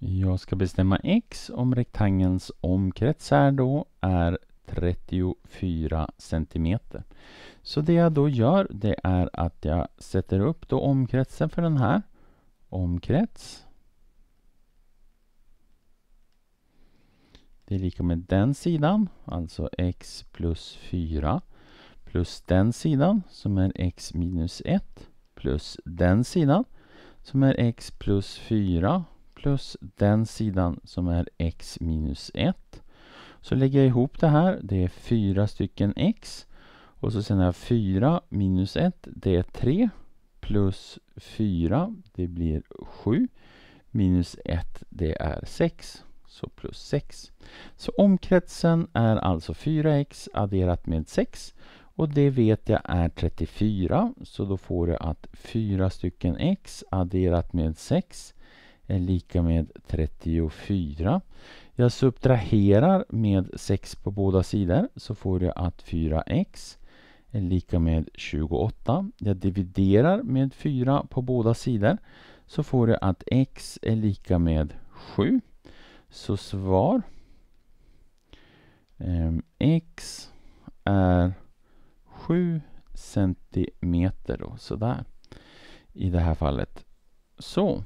Jag ska bestämma x om rektangelns omkrets här då är 34 centimeter. Så det jag då gör det är att jag sätter upp då omkretsen för den här. Omkrets. Det är lika med den sidan, alltså x plus 4 plus den sidan som är x minus 1 plus den sidan som är x plus 4 plus den sidan som är x minus 1. Så lägger jag ihop det här. Det är fyra stycken x. Och så sen har jag 4 minus 1. Det är 3 plus 4. Det blir 7 minus 1. Det är 6. Så plus 6. Så omkretsen är alltså 4x adderat med 6. Och det vet jag är 34. Så då får jag att 4 stycken x adderat med 6 är lika med 34. Jag subtraherar med 6 på båda sidor så får jag att 4x är lika med 28. Jag dividerar med 4 på båda sidor så får jag att x är lika med 7. Så svar ehm, x är 7 centimeter då, sådär i det här fallet. Så.